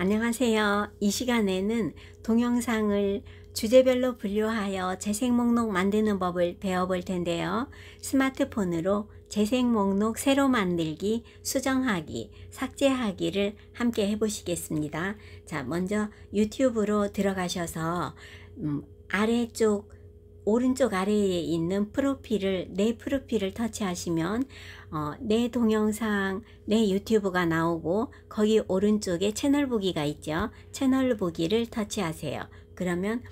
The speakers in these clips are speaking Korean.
안녕하세요. 이 시간에는 동영상을 주제별로 분류하여 재생 목록 만드는 법을 배워볼 텐데요. 스마트폰으로 재생 목록 새로 만들기, 수정하기, 삭제하기를 함께 해보시겠습니다. 자, 먼저 유튜브로 들어가셔서 음, 아래쪽 오른쪽 아래에 있는 프로필을 내 프로필을 터치하시면 어, 내 동영상 내 유튜브가 나오고 거기 오른쪽에 채널 보기가 있죠 채널 보기를 터치하세요 그러면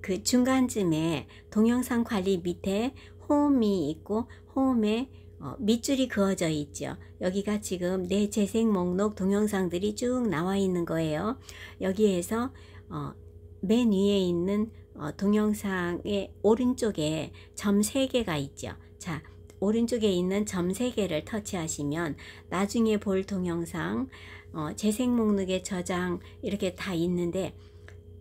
그 중간쯤에 동영상 관리 밑에 홈이 있고 홈에 어, 밑줄이 그어져 있죠. 여기가 지금 내 재생 목록 동영상들이 쭉 나와 있는 거예요. 여기에서 어, 맨 위에 있는 어, 동영상의 오른쪽에 점 3개가 있죠. 자, 오른쪽에 있는 점 3개를 터치하시면 나중에 볼 동영상, 어, 재생 목록에 저장 이렇게 다 있는데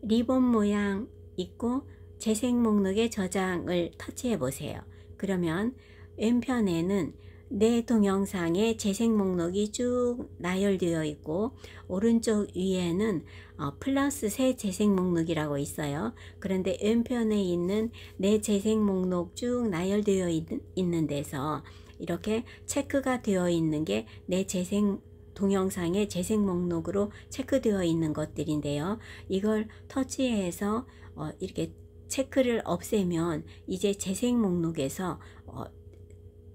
리본 모양 있고 재생 목록에 저장을 터치해 보세요. 그러면 왼편에는 내 동영상의 재생 목록이 쭉 나열되어 있고 오른쪽 위에는 어, 플러스 새 재생 목록이라고 있어요. 그런데 왼편에 있는 내 재생 목록 쭉 나열되어 있, 있는 데서 이렇게 체크가 되어 있는 게 내 재생 동영상의 재생 목록으로 체크되어 있는 것들인데요. 이걸 터치해서 어, 이렇게 체크를 없애면 이제 재생 목록에서 어,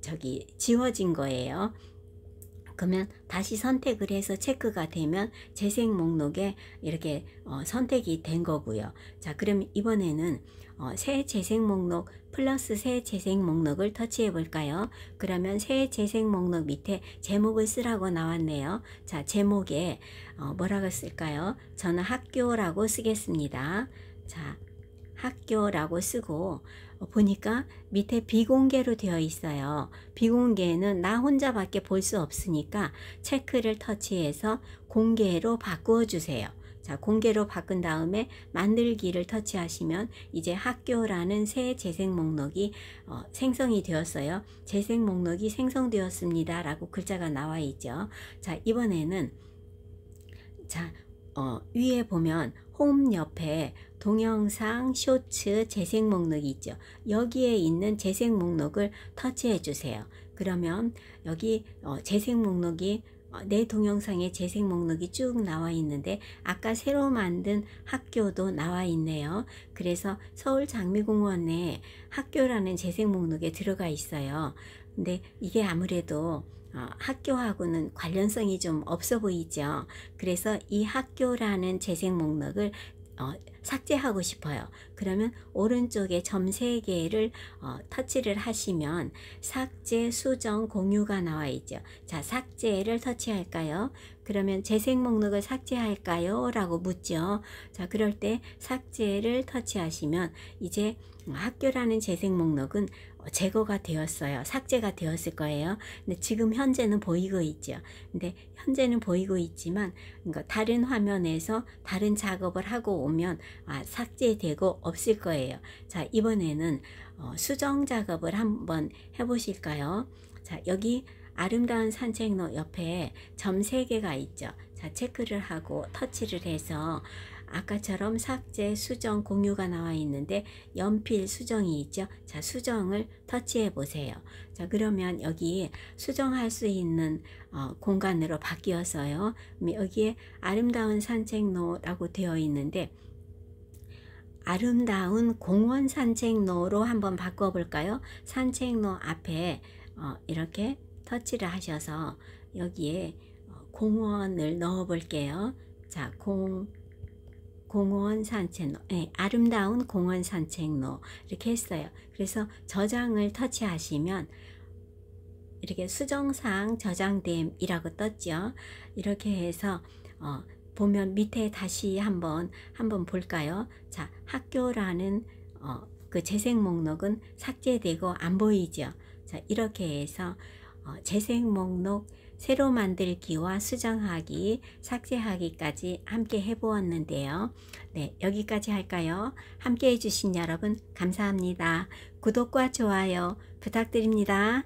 저기 지워진 거예요. 그러면 다시 선택을 해서 체크가 되면 재생 목록에 이렇게 어, 선택이 된 거고요. 자, 그럼 이번에는 어, 새 재생 목록 플러스 새 재생 목록을 터치해 볼까요? 그러면 새 재생 목록 밑에 제목을 쓰라고 나왔네요. 자, 제목에 어, 뭐라고 쓸까요? 저는 학교라고 쓰겠습니다. 자, 학교라고 쓰고 보니까 밑에 비공개로 되어 있어요. 비공개는 나 혼자밖에 볼 수 없으니까 체크를 터치해서 공개로 바꾸어 주세요. 자, 공개로 바꾼 다음에 만들기를 터치하시면 이제 학교라는 새 재생 목록이 어, 생성이 되었어요. 재생 목록이 생성되었습니다. 라고 글자가 나와 있죠. 자, 이번에는 자, 어, 위에 보면 홈 옆에 동영상, 쇼츠, 재생 목록이 있죠. 여기에 있는 재생 목록을 터치해 주세요. 그러면 여기 어, 재생 목록이 어, 내 동영상의 재생 목록이 쭉 나와 있는데 아까 새로 만든 학교도 나와 있네요. 그래서 서울 장미공원 에 학교라는 재생 목록에 들어가 있어요. 근데 이게 아무래도 어, 학교하고는 관련성이 좀 없어 보이죠. 그래서 이 학교라는 재생 목록을 어, 삭제하고 싶어요. 그러면 오른쪽에 점 3개를 어, 터치를 하시면 삭제, 수정, 공유가 나와 있죠. 자, 삭제를 터치할까요? 그러면 재생 목록을 삭제할까요? 라고 묻죠. 자, 그럴 때 삭제를 터치하시면 이제 학교라는 재생 목록은 제거가 되었어요. 삭제가 되었을 거예요. 근데 지금 현재는 보이고 있죠. 근데 현재는 보이고 있지만 그러니까 다른 화면에서 다른 작업을 하고 오면 아, 삭제되고 없을 거예요. 자, 이번에는 어, 수정 작업을 한번 해 보실까요? 자, 여기 아름다운 산책로 옆에 점 3개가 있죠. 자, 체크를 하고 터치를 해서 아까처럼 삭제, 수정, 공유가 나와 있는데 연필 수정이 있죠. 자, 수정을 터치해 보세요. 자, 그러면 여기 수정할 수 있는 어, 공간으로 바뀌었어요. 여기에 아름다운 산책로라고 되어 있는데 아름다운 공원 산책로로 한번 바꿔 볼까요? 산책로 앞에 어, 이렇게 터치를 하셔서 여기에 어, 공원을 넣어 볼게요. 자, 공 공원 산책로, 네, 아름다운 공원 산책로 이렇게 했어요. 그래서 저장을 터치하시면 이렇게 수정상 저장됨이라고 떴죠. 이렇게 해서 어, 보면 밑에 다시 한번 한번 볼까요? 자, 학교라는 어, 그 재생 목록은 삭제되고 안 보이죠. 자, 이렇게 해서 어, 재생 목록 새로 만들기와 수정하기, 삭제하기까지 함께 해보았는데요. 네, 여기까지 할까요? 함께 해주신 여러분 감사합니다. 구독과 좋아요 부탁드립니다.